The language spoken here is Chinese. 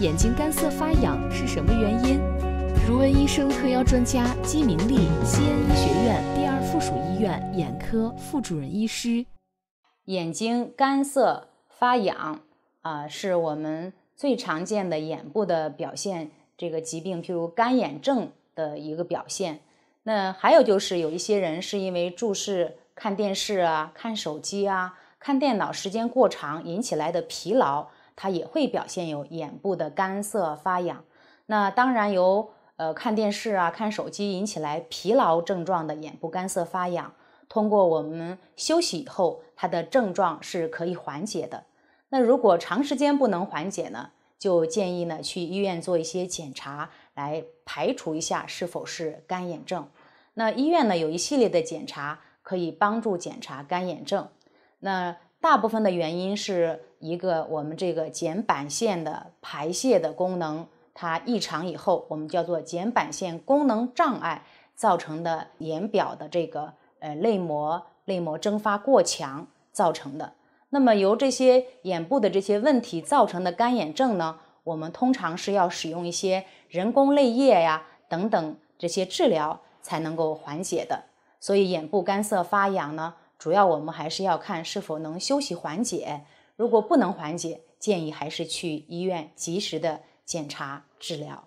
眼睛干涩发痒是什么原因？如闻医生特邀专家姬明丽，西安医学院第二附属医院眼科副主任医师。眼睛干涩发痒啊，是我们最常见的眼部的表现。这个疾病，譬如干眼症的一个表现。那还有就是，有一些人是因为注视看电视啊、看手机啊、看电脑时间过长，引起来的疲劳。它也会表现有眼部的干涩发痒，那当然由呃看电视啊看手机引起来疲劳症状的眼部干涩发痒，通过我们休息以后，它的症状是可以缓解的。那如果长时间不能缓解呢，就建议呢去医院做一些检查，来排除一下是否是干眼症。那医院呢有一系列的检查可以帮助检查干眼症。那大部分的原因是一个我们这个睑板腺的排泄的功能它异常以后，我们叫做睑板腺功能障碍造成的眼表的这个呃泪膜泪膜蒸发过强造成的。那么由这些眼部的这些问题造成的干眼症呢，我们通常是要使用一些人工泪液呀等等这些治疗才能够缓解的。所以眼部干涩发痒呢。主要我们还是要看是否能休息缓解，如果不能缓解，建议还是去医院及时的检查治疗。